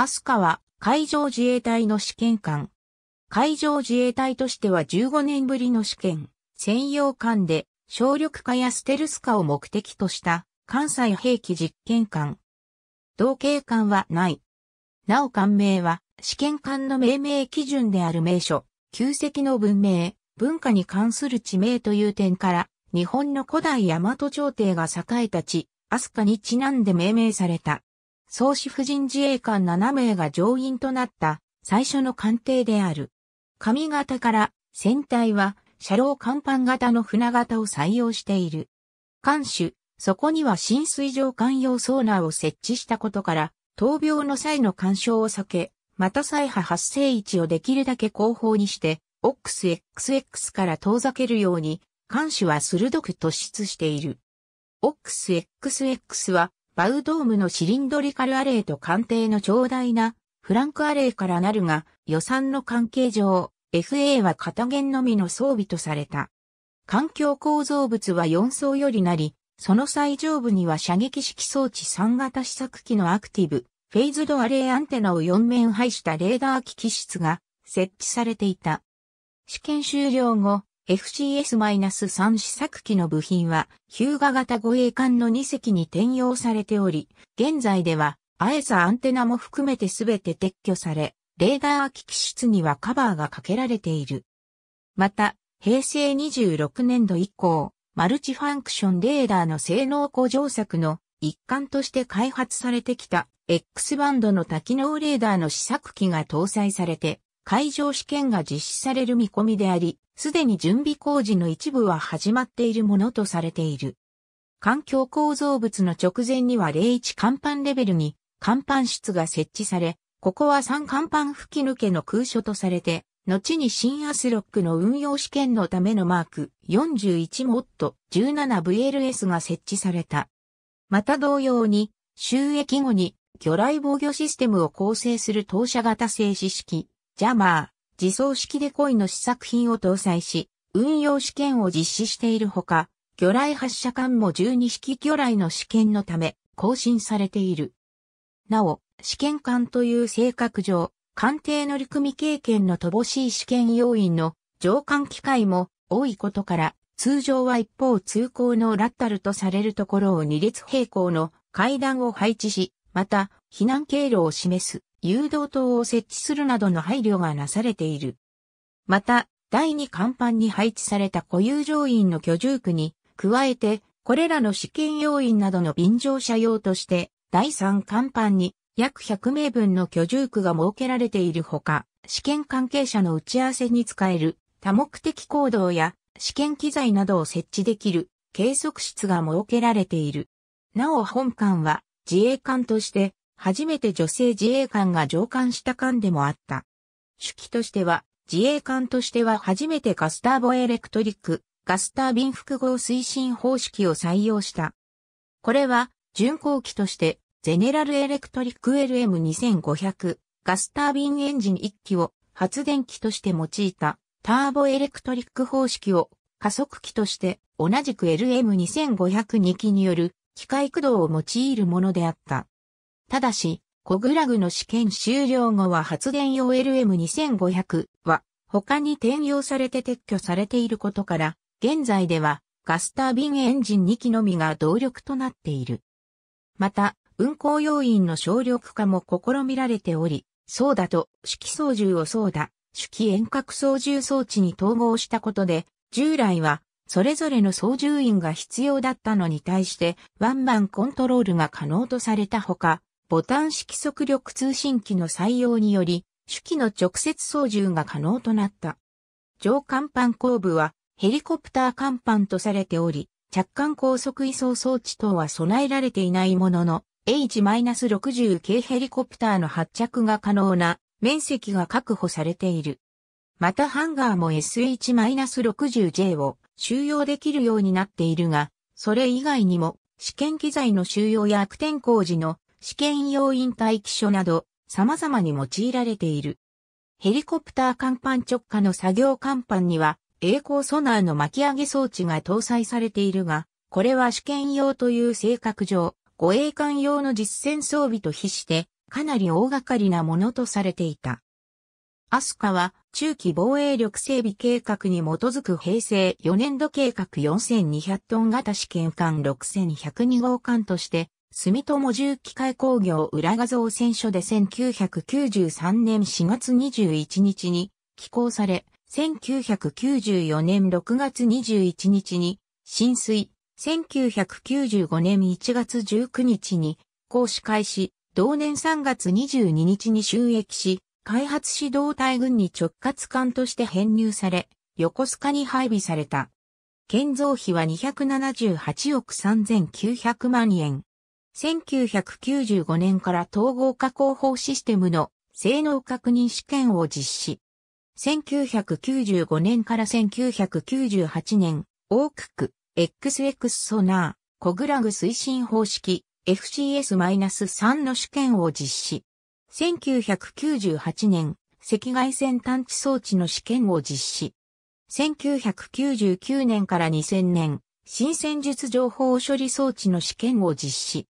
アスカは海上自衛隊の試験艦。海上自衛隊としては15年ぶりの試験、専用艦で省力化やステルス化を目的とした関西兵器実験艦。同型艦はない。なお艦名は試験艦の命名基準である名所、旧跡の文明、文化に関する地名という点から、日本の古代大和朝廷が栄えた地、アスカにちなんで命名された。総司婦人自衛官7名が乗員となった最初の艦艇である。上型から船体は車両甲板型の船型を採用している。艦首、そこには浸水上艦用ソーナーを設置したことから、闘病の際の干渉を避け、また再波発生位置をできるだけ後方にして、OXXX から遠ざけるように、艦首は鋭く突出している。OXXX はバウドームのシリンドリカルアレイと艦艇の長大なフランクアレイからなるが、予算の関係上、FA は片弦のみの装備とされた。環境構造物は4層よりなり、その最上部には射撃式装置3型試作機のアクティブ、フェイズドアレイアンテナを4面配したレーダー機器室が設置されていた。試験終了後、FCS-3 試作機の部品は、ヒューガ型護衛艦の2隻に転用されており、現在では、アエサアンテナも含めてすべて撤去され、レーダー機器室にはカバーがかけられている。また、平成26年度以降、マルチファンクションレーダーの性能向上策の一環として開発されてきた X バンドの多機能レーダーの試作機が搭載されて、会場試験が実施される見込みであり、すでに準備工事の一部は始まっているものとされている。環境構造物の直前には01甲板レベルに甲板室が設置され、ここは3甲板吹き抜けの空所とされて、後に新アスロックの運用試験のためのマーク41 m o t 17VLS が設置された。また同様に、収益後に魚雷防御システムを構成する投射型静止式ジャマー、自走式デコイの試作品を搭載し、運用試験を実施しているほか、魚雷発射管も12式魚雷の試験のため更新されている。なお、試験管という性格上、艦艇乗組経験の乏しい試験要員の上艦機会も多いことから、通常は一方通行のラッタルとされるところを二列平行の階段を配置し、また、避難経路を示す。誘導灯を設置するなどの配慮がなされている。また、第2甲板に配置された固有乗員の居住区に、加えて、これらの試験要員などの便乗者用として、第3甲板に約100名分の居住区が設けられているほか、試験関係者の打ち合わせに使える多目的行動や試験機材などを設置できる計測室が設けられている。なお本館は自衛官として初めて女性自衛官が上官した官でもあった。手記としては、自衛官としては初めてガスターボエレクトリック、ガスタービン複合推進方式を採用した。これは、巡航機として、ゼネラルエレクトリック LM2500、ガスタービンエンジン1機を発電機として用いた、ターボエレクトリック方式を加速機として、同じく LM2502 機による機械駆動を用いるものであった。ただし、コグラグの試験終了後は発電用 LM2500 は他に転用されて撤去されていることから、現在ではガスタービンエンジン2機のみが動力となっている。また、運行要員の省力化も試みられており、ソーダと手記操縦をソーダ、手記遠隔操縦装置に統合したことで、従来はそれぞれの操縦員が必要だったのに対して、ワンマンコントロールが可能とされたほか、ボタン式速力通信機の採用により、手機の直接操縦が可能となった。上甲板後部はヘリコプター甲板とされており、着艦高速移送装置等は備えられていないものの、H-60 系ヘリコプターの発着が可能な面積が確保されている。またハンガーも SH-60J を収容できるようになっているが、それ以外にも試験機材の収容や悪天候時の試験用引退機所など、様々に用いられている。ヘリコプター甲板直下の作業甲板には、栄光ソナーの巻き上げ装置が搭載されているが、これは試験用という性格上、護衛艦用の実戦装備と比して、かなり大掛かりなものとされていた。アスカは中期防衛力整備計画に基づく平成4年度計画4200トン型試験艦6102号艦として住友重機械工業裏画像選所で1993年4月21日に寄港され、1994年6月21日に浸水、1995年1月19日に行使開始、同年3月22日に収益し、開発指導隊軍に直轄艦として編入され、横須賀に配備された。建造費は278億3900万円。1995年から統合加工法システムの性能確認試験を実施。1995年から1998年、大区区、XX ソナー、コグラグ推進方式、FCS-3 の試験を実施。1998年、赤外線探知装置の試験を実施。1999年から2000年、新戦術情報処理装置の試験を実施。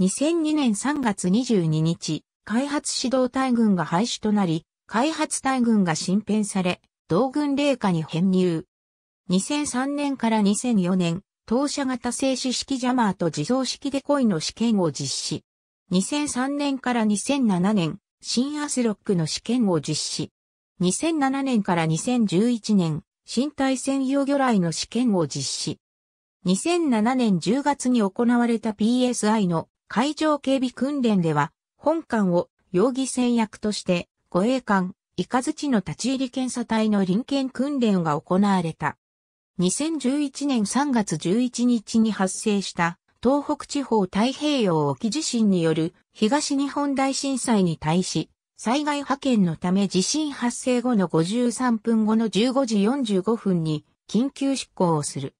2002年3月22日、開発指導隊群が廃止となり、開発隊群が新編され、同軍霊下に編入。2003年から2004年、当社型静止式ジャマーと自走式デコイの試験を実施。2003年から2007年、新アスロックの試験を実施。2007年から2011年、新体専用魚雷の試験を実施。2007年10月に行われた PSI の海上警備訓練では、本艦を容疑戦役として、護衛艦、イカズチの立ち入り検査隊の臨検訓練が行われた。2011年3月11日に発生した東北地方太平洋沖地震による東日本大震災に対し、災害派遣のため地震発生後の53分後の15時45分に緊急執行をする。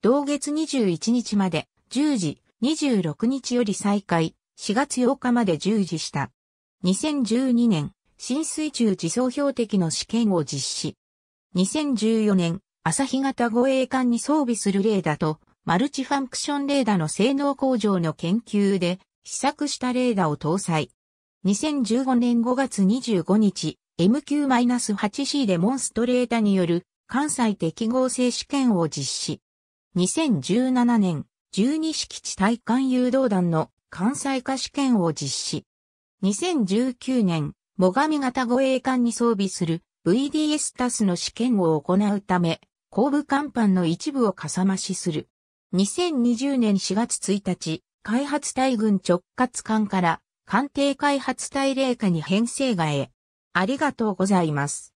同月21日まで10時26日より再開、4月8日まで従事した。2012年、浸水中自走標的の試験を実施。2014年、朝日型護衛艦に装備するレーダーと、マルチファンクションレーダーの性能向上の研究で、試作したレーダーを搭載。2015年5月25日、MQ-8C デモンストレータによる関西適合性試験を実施。2017年、12式地対艦誘導弾の関西化試験を実施。2019年、最上型護衛艦に装備する VDS タスの試験を行うため、後部甲板の一部をかさ増しする。2020年4月1日、開発隊軍直轄艦から艦艇開発隊霊下に編成外へ。ありがとうございます。